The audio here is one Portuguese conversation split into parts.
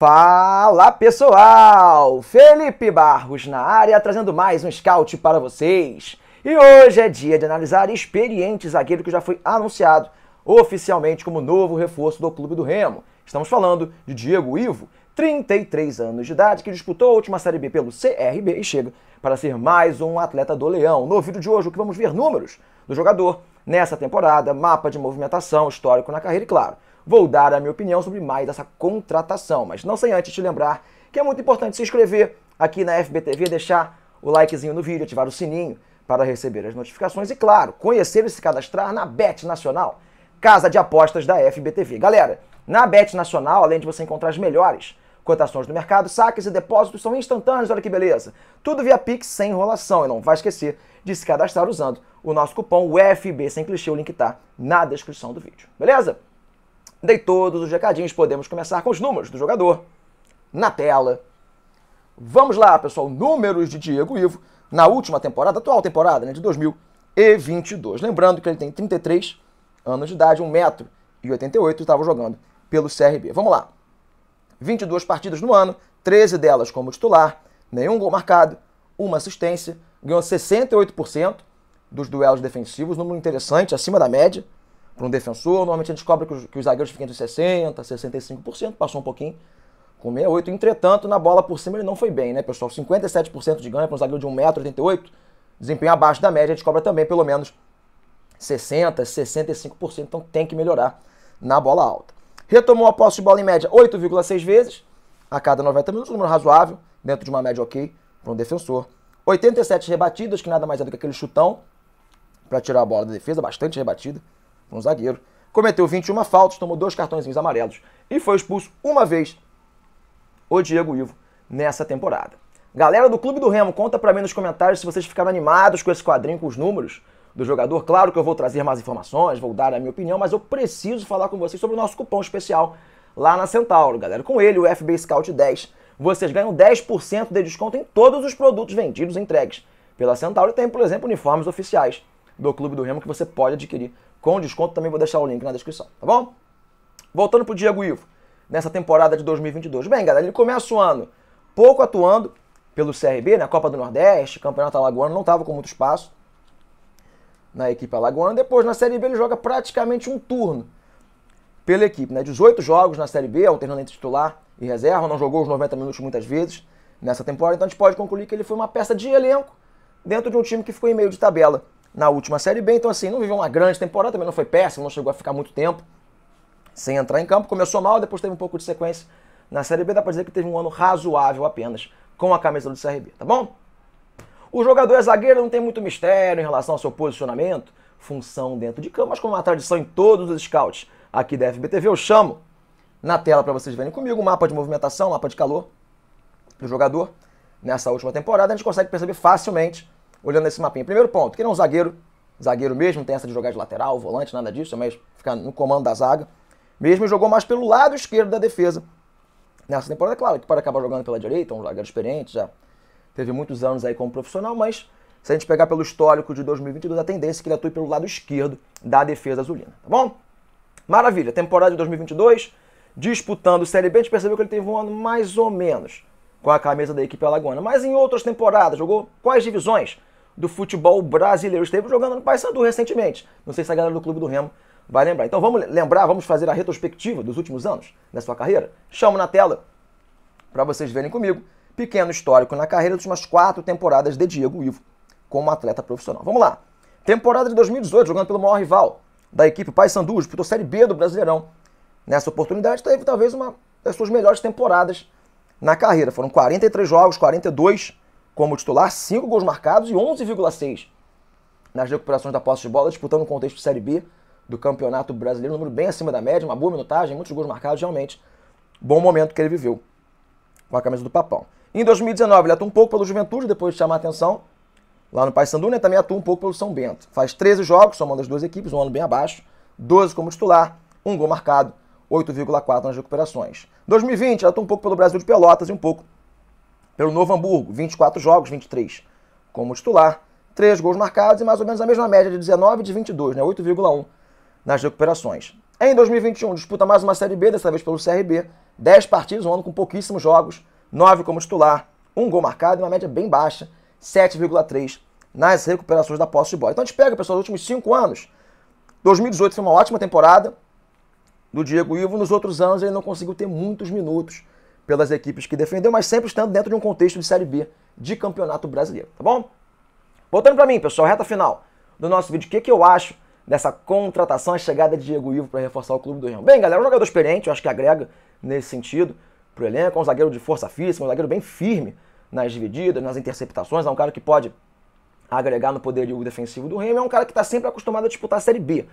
Fala pessoal! Felipe Barros na área trazendo mais um scout para vocês. E hoje é dia de analisar experiente zagueiro que já foi anunciado oficialmente como novo reforço do Clube do Remo. Estamos falando de Diego Ivo, 33 anos de idade, que disputou a última Série B pelo CRB e chega para ser mais um atleta do Leão. No vídeo de hoje, o que vamos ver números do jogador nessa temporada, mapa de movimentação, histórico na carreira e, claro, vou dar a minha opinião sobre mais essa contratação. Mas não sem antes te lembrar que é muito importante se inscrever aqui na FBTV, deixar o likezinho no vídeo, ativar o sininho para receber as notificações e, claro, conhecer e se cadastrar na Bet Nacional, casa de apostas da FBTV. Galera, na Bet Nacional, além de você encontrar as melhores cotações do mercado, saques e depósitos são instantâneos, olha que beleza. Tudo via Pix sem enrolação e não vai esquecer de se cadastrar usando o nosso cupom UFB sem clichê, o link está na descrição do vídeo. Beleza? Dei todos os recadinhos, podemos começar com os números do jogador na tela. Vamos lá, pessoal, números de Diego Ivo na última temporada, atual temporada, né, de 2022. Lembrando que ele tem 33 anos de idade, 1,88m, estava jogando pelo CRB. Vamos lá. 22 partidas no ano, 13 delas como titular, nenhum gol marcado, uma assistência, ganhou 68% dos duelos defensivos, número interessante, acima da média para um defensor. Normalmente a gente cobra que os, que os zagueiros fiquem entre 60%, 65%, passou um pouquinho com 68. Entretanto, na bola por cima ele não foi bem, né, pessoal? 57% de ganho para um zagueiro de 1,88m, desempenho abaixo da média, a gente cobra também pelo menos 60%, 65%, então tem que melhorar na bola alta. Retomou a posse de bola em média 8,6 vezes a cada 90 minutos, um número razoável, dentro de uma média ok para um defensor. 87 rebatidas, que nada mais é do que aquele chutão para tirar a bola da defesa, bastante rebatida um zagueiro. Cometeu 21 faltas, tomou dois cartõezinhos amarelos e foi expulso uma vez o Diego Ivo nessa temporada. Galera do Clube do Remo, conta para mim nos comentários se vocês ficaram animados com esse quadrinho, com os números do jogador. Claro que eu vou trazer mais informações, vou dar a minha opinião, mas eu preciso falar com vocês sobre o nosso cupom especial lá na Centauro, galera. Com ele, o FB Scout 10, vocês ganham 10% de desconto em todos os produtos vendidos e entregues pela Centauro. Tem, por exemplo, uniformes oficiais do Clube do Remo que você pode adquirir com desconto também vou deixar o link na descrição, tá bom? Voltando pro Diego Ivo, nessa temporada de 2022. Bem, galera, ele começa o ano pouco atuando pelo CRB, na né? Copa do Nordeste, Campeonato Alagoano, não estava com muito espaço na equipe alagoana. Depois, na Série B, ele joga praticamente um turno pela equipe, né? 18 jogos na Série B, alternando entre titular e reserva, não jogou os 90 minutos muitas vezes nessa temporada, então a gente pode concluir que ele foi uma peça de elenco dentro de um time que ficou em meio de tabela na última Série B. Então, assim, não viveu uma grande temporada, também não foi péssimo, não chegou a ficar muito tempo sem entrar em campo. Começou mal, depois teve um pouco de sequência na Série B. Dá pra dizer que teve um ano razoável apenas com a camisa do CRB, tá bom? O jogador é zagueiro, não tem muito mistério em relação ao seu posicionamento, função dentro de campo, mas como é uma tradição em todos os scouts aqui da FBTV, eu chamo na tela para vocês verem comigo o mapa de movimentação, mapa de calor do jogador nessa última temporada. A gente consegue perceber facilmente olhando esse mapinha. Primeiro ponto, que ele é um zagueiro, zagueiro mesmo, tem essa de jogar de lateral, volante, nada disso, mas ficar no comando da zaga. Mesmo jogou mais pelo lado esquerdo da defesa. Nessa temporada, é claro, ele pode acabar jogando pela direita, um zagueiro experiente, já teve muitos anos aí como profissional, mas se a gente pegar pelo histórico de 2022, a tendência é que ele atue pelo lado esquerdo da defesa azulina, tá bom? Maravilha, temporada de 2022, disputando Série B, a gente percebeu que ele teve um ano mais ou menos com a camisa da equipe alagoana, mas em outras temporadas, jogou quais divisões? do futebol brasileiro. Esteve jogando no Paysandu recentemente. Não sei se a galera do Clube do Remo vai lembrar. Então vamos lembrar, vamos fazer a retrospectiva dos últimos anos da sua carreira? Chamo na tela para vocês verem comigo. Pequeno histórico na carreira das últimas quatro temporadas de Diego Ivo como atleta profissional. Vamos lá. Temporada de 2018, jogando pelo maior rival da equipe Paysandu, disputou Série B do Brasileirão. Nessa oportunidade teve talvez uma das suas melhores temporadas na carreira. Foram 43 jogos, 42 como titular, 5 gols marcados e 11,6 nas recuperações da posse de bola, disputando o contexto de Série B do Campeonato Brasileiro, um número bem acima da média, uma boa minutagem, muitos gols marcados, realmente bom momento que ele viveu com a camisa do Papão. Em 2019 ele atua um pouco pelo Juventude, depois de chamar a atenção lá no Paysandu, né, também atua um pouco pelo São Bento. Faz 13 jogos, somando as duas equipes, um ano bem abaixo, 12 como titular, um gol marcado, 8,4 nas recuperações. 2020 ele atua um pouco pelo Brasil de Pelotas e um pouco pelo Novo Hamburgo, 24 jogos, 23 como titular. 3 gols marcados e mais ou menos a mesma média de 19 de 22, né? 8,1 nas recuperações. Em 2021, disputa mais uma Série B, dessa vez pelo CRB. 10 partidas, um ano com pouquíssimos jogos, 9 como titular, 1 gol marcado e uma média bem baixa, 7,3 nas recuperações da posse de bola. Então a gente pega, pessoal, os últimos 5 anos. 2018 foi uma ótima temporada do Diego Ivo, nos outros anos ele não conseguiu ter muitos minutos pelas equipes que defendeu, mas sempre estando dentro de um contexto de Série B de Campeonato Brasileiro, tá bom? Voltando para mim, pessoal, reta final do nosso vídeo, o que, que eu acho dessa contratação, a chegada de Diego Ivo para reforçar o clube do Rio? Bem, galera, um jogador experiente, eu acho que agrega nesse sentido pro elenco, é um zagueiro de força física, um zagueiro bem firme nas divididas, nas interceptações, é um cara que pode agregar no poderio defensivo do Remo, é um cara que está sempre acostumado a disputar a Série B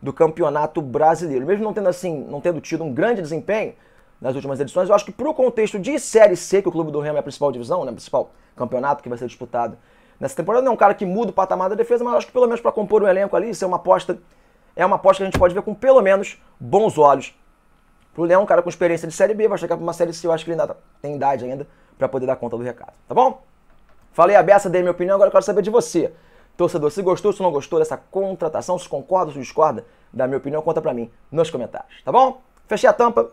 do Campeonato Brasileiro. Mesmo não tendo assim, não tendo tido um grande desempenho, nas últimas edições. Eu acho que para o contexto de Série C, que o clube do Remo é a principal divisão, né, o principal campeonato que vai ser disputado nessa temporada, não é um cara que muda o patamar da defesa, mas eu acho que pelo menos para compor um elenco ali, isso é uma aposta, é uma aposta que a gente pode ver com pelo menos bons olhos. Pro Leão, um cara com experiência de Série B, vai chegar para uma Série C, eu acho que ele ainda tá, tem idade ainda para poder dar conta do recado, tá bom? Falei a beça, dei minha opinião, agora eu quero saber de você. Torcedor, se gostou, se não gostou dessa contratação, se concorda, se discorda da minha opinião, conta pra mim nos comentários, tá bom? Fechei a tampa,